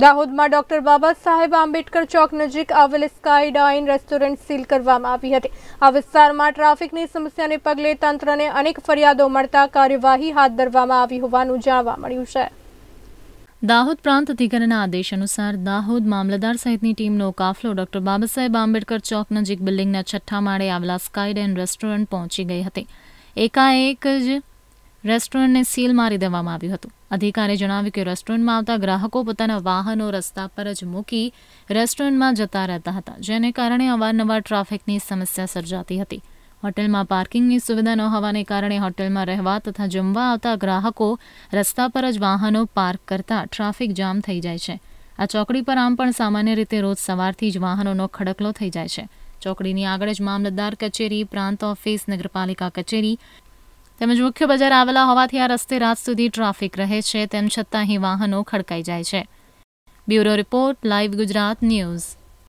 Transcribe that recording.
દાહોદમાં ડોક્ટર બાબા સાહેબ આંબેડકર ચોક નજીક આવેલ સ્કાય ડાઇન રેસ્ટોરન્ટ સીલ કરવામાં આવી હતી આ વિસ્તારમાં ટ્રાફિકની સમસ્યાને પગલે તંત્રને અનેક ફરિયાદો મળતા કાર્યવાહી હાથ ધરવામાં આવી હોવાનું જાણવા મળ્યું છે દાહોદ પ્રાંત અધિકારીના આદેશ અનુસાર દાહોદ મામલતદાર સહિતની ટીમનો કાફલો ડોક્ટર બાબાસાહેબ આંબેડકર ચોક નજીક બિલ્ડિંગના છઠ્ઠા માળે આવેલા સ્કાય ડાઇન રેસ્ટોરન્ટ પહોંચી ગઈ હતી એકાએક જ રેસ્ટોરન્ટને સીલ મારી દેવામાં આવ્યું હતું અધિકારીએ જણાવ્યું કે રેસ્ટોરન્ટમાં આવતા ગ્રાહકો પોતાના વાહનો રસ્તા પર જ મૂકી રેસ્ટોરન્ટમાં જતા રહેતા હતા જેને કારણે અવારનવાર ટ્રાફિકની સમસ્યા સર્જાતી હતી હોટેલમાં પાર્કિંગની સુવિધા ન હોવાને કારણે હોટેલમાં રહેવા તથા જમવા આવતા ગ્રાહકો રસ્તા પર જ વાહનો પાર્ક કરતા ટ્રાફિક જામ થઈ જાય છે આ ચોકડી પર આમ પણ સામાન્ય રીતે રોજ સવારથી જ વાહનોનો ખડકલો થઈ જાય છે ચોકડીની આગળ જ મામલતદાર કચેરી પ્રાંત ઓફિસ નગરપાલિકા કચેરી તેમજ મુખ્ય બજાર આવેલા હોવાથી આ રસ્તે રાત સુધી ટ્રાફિક રહે છે તેમ છતાં અહીં વાહનો ખડકાઈ જાય છે bureau report live Gujarat news